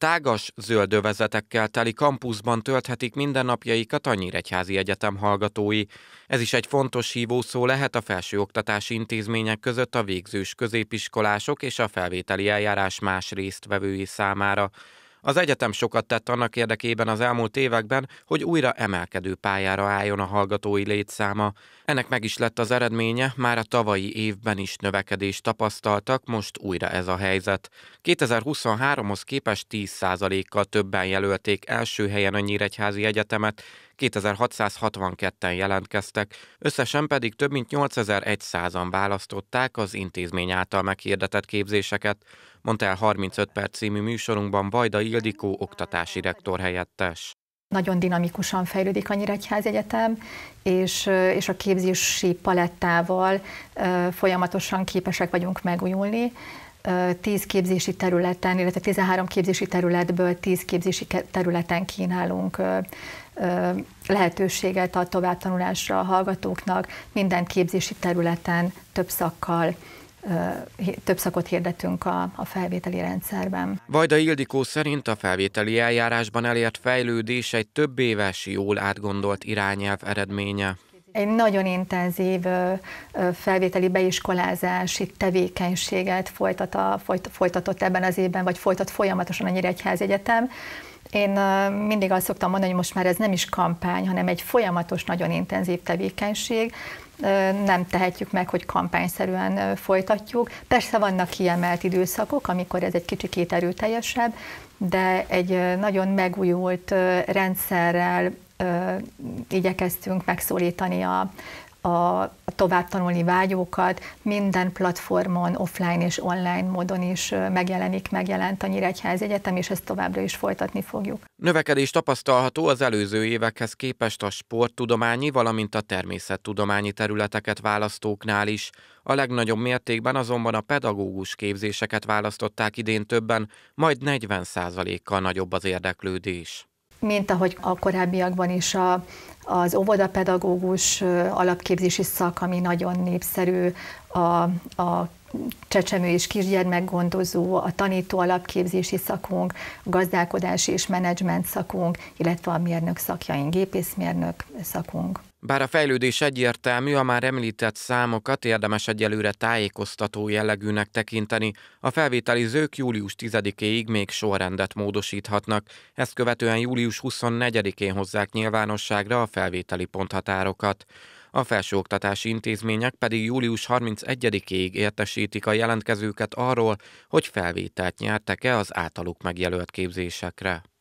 tágas zöldövezetekkel teli kampuszban tölthetik mindennapjaikat a Nyíregyházi Egyetem hallgatói. Ez is egy fontos hívószó lehet a felsőoktatási intézmények között a végzős középiskolások és a felvételi eljárás más résztvevői számára. Az egyetem sokat tett annak érdekében az elmúlt években, hogy újra emelkedő pályára álljon a hallgatói létszáma. Ennek meg is lett az eredménye, már a tavalyi évben is növekedést tapasztaltak, most újra ez a helyzet. 2023-hoz képest 10%-kal többen jelölték első helyen a Nyíregyházi Egyetemet, 2662-en jelentkeztek, összesen pedig több mint 8100-an választották az intézmény által meghirdetett képzéseket, mondta el 35 perc című műsorunkban Vajda Ildikó oktatási rektor helyettes. Nagyon dinamikusan fejlődik a Nyíregyház Egyetem, és, és a képzési palettával folyamatosan képesek vagyunk megújulni. 10 képzési területen, illetve 13 képzési területből 10 képzési területen kínálunk lehetőséget a továbbtanulásra a hallgatóknak, minden képzési területen több szakkal több szakot hirdetünk a, a felvételi rendszerben. Vajda Ildikó szerint a felvételi eljárásban elért fejlődés egy több éves, jól átgondolt irányelv eredménye. Egy nagyon intenzív felvételi beiskolázási tevékenységet folytat a, folyt, folytatott ebben az évben, vagy folytat folyamatosan a Nyíregyház Egyetem. Én mindig azt szoktam mondani, hogy most már ez nem is kampány, hanem egy folyamatos, nagyon intenzív tevékenység. Nem tehetjük meg, hogy kampányszerűen folytatjuk. Persze vannak kiemelt időszakok, amikor ez egy kicsit erőteljesebb, de egy nagyon megújult rendszerrel ö, igyekeztünk megszólítani a, a tovább tanulni vágyókat, minden platformon, offline és online módon is megjelenik, megjelent a Nyíregyház Egyetem, és ezt továbbra is folytatni fogjuk. Növekedés tapasztalható az előző évekhez képest a sporttudományi, valamint a természettudományi területeket választóknál is. A legnagyobb mértékben azonban a pedagógus képzéseket választották idén többen, majd 40 kal nagyobb az érdeklődés mint ahogy a korábbiakban is a, az óvodapedagógus alapképzési szak, ami nagyon népszerű, a, a csecsemő és kisgyermekgondozó, a tanító alapképzési szakunk, a gazdálkodási és menedzsment szakunk, illetve a mérnök szakjaink, gépészmérnök szakunk. Bár a fejlődés egyértelmű, a már említett számokat érdemes egyelőre tájékoztató jellegűnek tekinteni. A felvételizők július 10-éig még sorrendet módosíthatnak, ezt követően július 24-én hozzák nyilvánosságra a felvételi ponthatárokat. A felsőoktatási intézmények pedig július 31-ig értesítik a jelentkezőket arról, hogy felvételt nyertek-e az általuk megjelölt képzésekre.